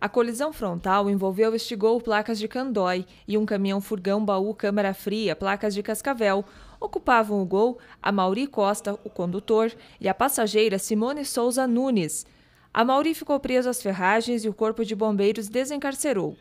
A colisão frontal envolveu este Gol placas de Candói e um caminhão-furgão baú câmara fria placas de Cascavel. Ocupavam o Gol a Mauri Costa, o condutor, e a passageira Simone Souza Nunes. A Mauri ficou preso às ferragens e o corpo de bombeiros desencarcerou.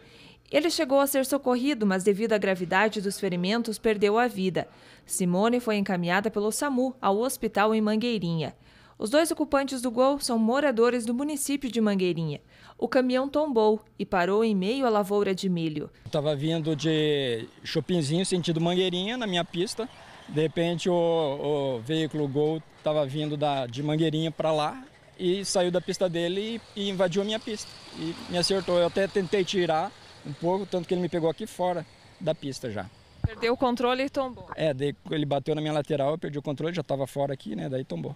Ele chegou a ser socorrido, mas devido à gravidade dos ferimentos, perdeu a vida. Simone foi encaminhada pelo SAMU ao hospital em Mangueirinha. Os dois ocupantes do gol são moradores do município de Mangueirinha. O caminhão tombou e parou em meio à lavoura de milho. Estava vindo de Chopinzinho, sentido Mangueirinha, na minha pista. De repente, o, o veículo Gol estava vindo da, de Mangueirinha para lá e saiu da pista dele e, e invadiu a minha pista. E me acertou. Eu até tentei tirar um pouco, tanto que ele me pegou aqui fora da pista já. Perdeu o controle e tombou. É, daí ele bateu na minha lateral, eu perdi o controle, já estava fora aqui, né? Daí tombou.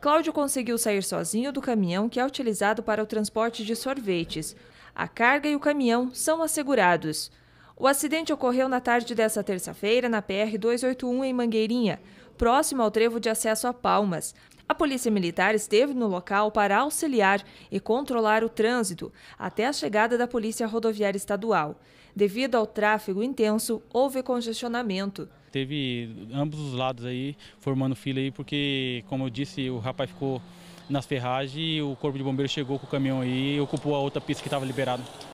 Cláudio conseguiu sair sozinho do caminhão que é utilizado para o transporte de sorvetes. A carga e o caminhão são assegurados. O acidente ocorreu na tarde desta terça-feira na PR-281 em Mangueirinha, próximo ao trevo de acesso a Palmas. A Polícia Militar esteve no local para auxiliar e controlar o trânsito até a chegada da Polícia Rodoviária Estadual. Devido ao tráfego intenso, houve congestionamento. Teve ambos os lados aí formando fila aí, porque, como eu disse, o rapaz ficou nas ferragens e o corpo de bombeiro chegou com o caminhão aí e ocupou a outra pista que estava liberada.